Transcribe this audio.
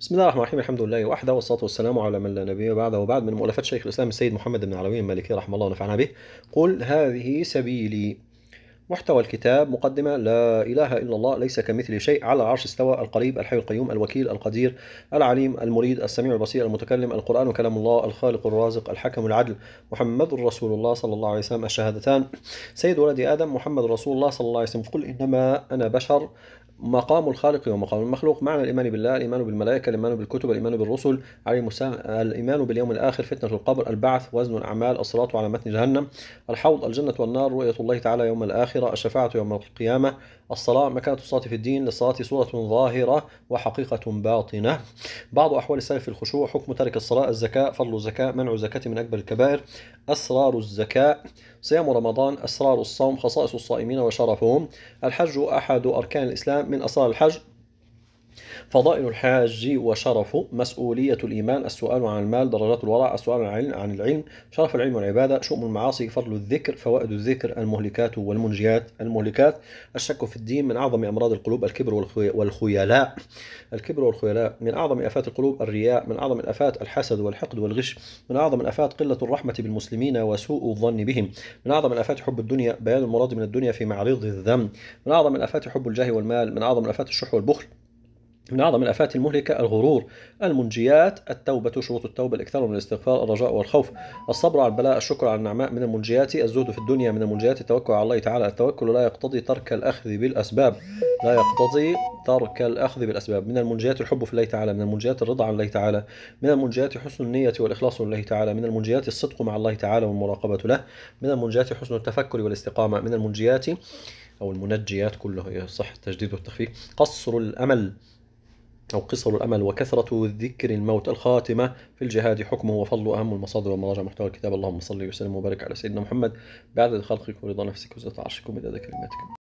بسم الله الرحمن الرحيم الحمد لله وحده والصلاة والسلام على من لا نبي بعده وبعد من مؤلفات شيخ الإسلام السيد محمد بن علوي المالكي رحمه الله ونفعنا به قل هذه سبيلي محتوى الكتاب مقدمة لا إله إلا الله ليس كمثل شيء على العرش استوى القريب الحي القيوم الوكيل القدير العليم المريد السميع البصير المتكلم القرآن كلام الله الخالق الرازق الحكم العدل محمد رسول الله صلى الله عليه وسلم الشهادتان سيد ولد آدم محمد رسول الله صلى الله عليه وسلم قل إنما أنا بشر مقام الخالق ومقام المخلوق معنى الإيمان بالله الإيمان بالملائكة الإيمان بالكتب الإيمان بالرسل عليهم السلام الإيمان باليوم الآخر فتنة القبر البعث وزن الأعمال الصلاة على متن جهنم الحوض الجنة والنار رؤية الله تعالى يوم الآخر الآخرة الشفاعة يوم القيامة الصلاة مكانة الصلاة في الدين للصلاة صورة ظاهرة وحقيقة باطنة بعض أحوال السلف في الخشوع حكم ترك الصلاة الزكاة فضل الزكاة منع الزكاة من أكبر الكبائر أسرار الزكاة صيام رمضان أسرار الصوم خصائص الصائمين وشرفهم الحج أحد أركان الإسلام من أسرار الحج فضائل الحاج وشرفه مسؤولية الإيمان السؤال عن المال درجات الورع السؤال عن العلم شرف العلم والعبادة شؤم المعاصي فضل الذكر فوائد الذكر المهلكات والمنجيات المهلكات الشك في الدين من أعظم أمراض القلوب الكبر والخيلاء الكبر والخيلاء من أعظم آفات القلوب الرياء من أعظم الآفات الحسد والحقد والغش من أعظم الآفات قلة الرحمة بالمسلمين وسوء الظن بهم من أعظم الآفات حب الدنيا بيان المراد من الدنيا في معرض الذم من أعظم الآفات حب الجاه والمال من أعظم الآفات الشح والبخل من أعظم الآفات المهلكة الغرور المنجيات التوبة شروط التوبة الإكثار من الاستغفار الرجاء والخوف الصبر على البلاء الشكر على النعماء من المنجيات الزهد في الدنيا من المنجيات التوكل على الله تعالى التوكل لا يقتضي ترك الأخذ بالأسباب لا يقتضي ترك الأخذ بالأسباب من المنجيات الحب في الله تعالى من المنجيات الرضا عن الله تعالى من المنجيات حسن النية والإخلاص لله تعالى من المنجيات الصدق مع الله تعالى والمراقبة له من المنجيات حسن التفكر والاستقامة من المنجيات أو المنجيات كله صح التجديد والتخفيف قصر الأمل أو قصر الأمل وكثرة ذكر الموت الخاتمة في الجهاد حكمه وفضله أهم المصادر ومراجع محتوى الكتاب اللهم صل وسلم وبارك على سيدنا محمد بعدد خلقك ورضا نفسك وزنة عرشك ومداد كلماتك